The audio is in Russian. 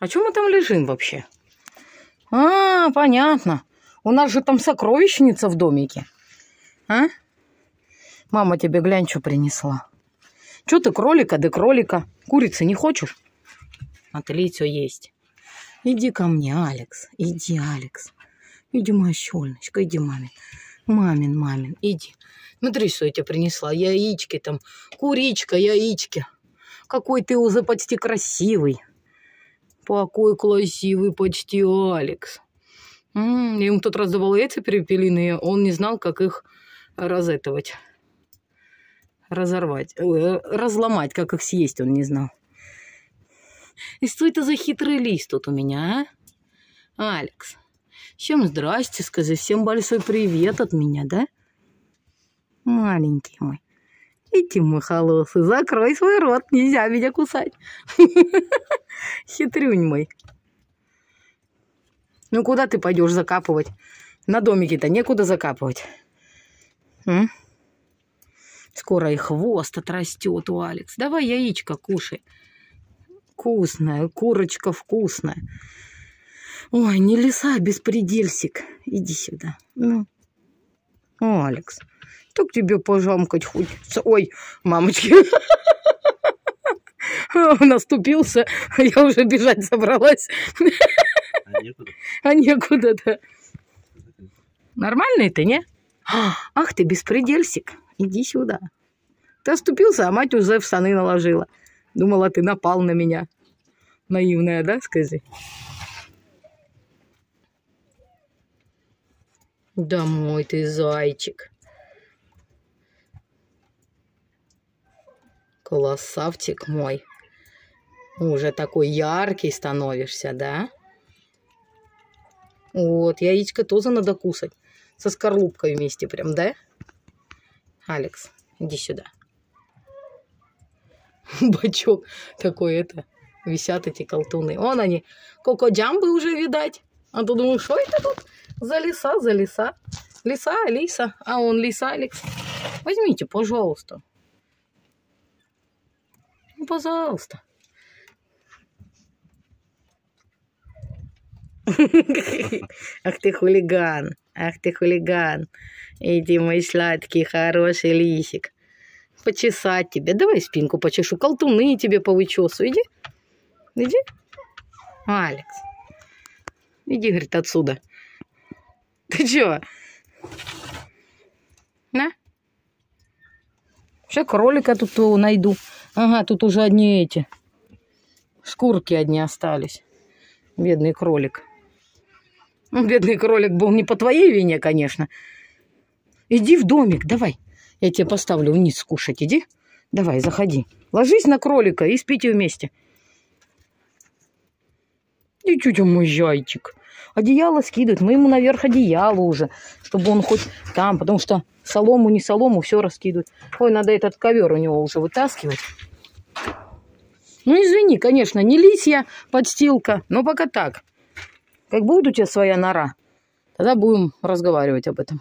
А чем мы там лежим вообще? А, понятно. У нас же там сокровищница в домике. А? Мама тебе глянь, что принесла. Че ты кролика, да кролика. Курицы не хочешь? Отли а все есть. Иди ко мне, Алекс. Иди, Алекс. Иди, моя щелочка, иди, мамин. Мамин, мамин, иди. Смотри, что я тебе принесла. Яички там. Куричка, яички. Какой ты уже почти красивый. Какой красивый почти Алекс. М -м, ему тот раз раздавал яйца перепелиные, он не знал, как их разэтовать. Разорвать. Ой, э, разломать, как их съесть, он не знал. И что это за хитрый лист тут у меня, а? Алекс. Всем здрасте, скажи, всем большой привет от меня, да? Маленький мой. Иди, мой махолосы, закрой свой рот, нельзя меня кусать. Хитрюнь мой. Ну куда ты пойдешь закапывать? На домике-то некуда закапывать. М? Скоро и хвост отрастет у Алекс. Давай яичко кушай. Вкусная, курочка вкусная. Ой, не лиса, а беспредельсик. Иди сюда. Ну. О, Алекс. Так тебе пожамкать хочется. Ой, мамочки. наступился, а я уже бежать забралась. А некуда? А некуда, да. Нормальный ты, не? А, ах ты, беспредельсик. Иди сюда. Ты оступился, а мать уже в саны наложила. Думала, ты напал на меня. Наивная, да, скажи? Домой ты, зайчик. Классавчик мой. Уже такой яркий становишься, да? Вот, яичко тоже надо кусать. Со скорлупкой вместе прям, да? Алекс, иди сюда. Бачок такой это. Висят эти колтуны. Вон они. Коко-джамбы уже видать. А ты думаю, что это тут? За лиса, за лиса, Лиса, лиса. А он лиса, Алекс. Возьмите, пожалуйста. Ну, пожалуйста. Ах ты хулиган, ах ты хулиган. Иди, мой сладкий, хороший лисик. Почесать тебе. Давай спинку почешу. Колтуны тебе повычесу. Иди. Иди. Алекс. Иди, говорит, отсюда. Ты чё? На. Сейчас кролика тут найду. Ага, тут уже одни эти. Шкурки одни остались. Бедный кролик. Ну, бедный кролик был не по твоей вине, конечно. Иди в домик, давай. Я тебе поставлю вниз кушать, иди. Давай, заходи. Ложись на кролика и спите вместе. И чуть мой зайчик. Одеяло скидывают. Мы ему наверх одеяло уже, чтобы он хоть там, потому что солому, не солому, все раскидывают. Ой, надо этот ковер у него уже вытаскивать. Ну, извини, конечно, не лисья подстилка, но пока так. Как будет у тебя своя нора, тогда будем разговаривать об этом.